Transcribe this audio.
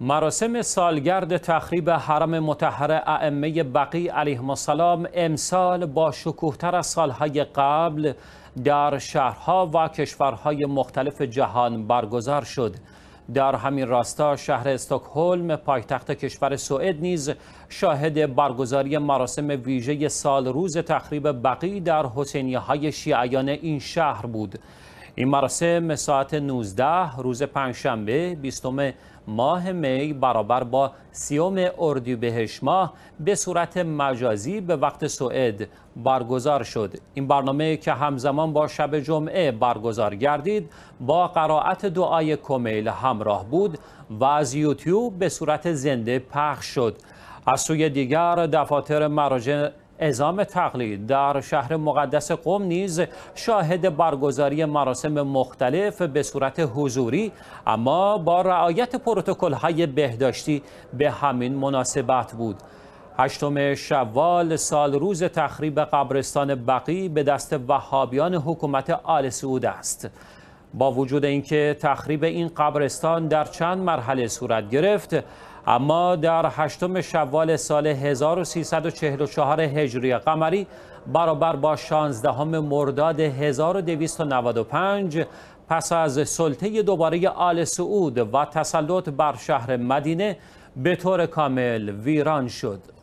مراسم سالگرد تخریب حرم متحر ائمه بقی علیه السلام امسال با شکوهتر از سالهای قبل در شهرها و کشورهای مختلف جهان برگزار شد در همین راستا شهر استکهلم پایتخت کشور سوئد نیز شاهد برگزاری مراسم ویژه روز تخریب بقی در حسینی های شیعیان این شهر بود این مراسم ساعت 19 روز پنجشنبه 20 ماه می برابر با سیوم اردیبهشت ماه به صورت مجازی به وقت سوئد برگزار شد این برنامه که همزمان با شب جمعه برگزار گردید با قرائت دعای کمیل همراه بود و از یوتیوب به صورت زنده پخش شد از سوی دیگر دفاتر مراجع اعزام تقلید در شهر مقدس قوم نیز شاهد برگزاری مراسم مختلف به صورت حضوری اما با رعایت پروتکل های بهداشتی به همین مناسبت بود هشتم شوال سال روز تخریب قبرستان بقی به دست وهابیان حکومت آل سعود است با وجود اینکه تخریب این قبرستان در چند مرحله صورت گرفت اما در هشتم شوال سال 1344 هجری قمری برابر با 16 مرداد 1295 پس از سلطه دوباره آل سعود و تسلط بر شهر مدینه به طور کامل ویران شد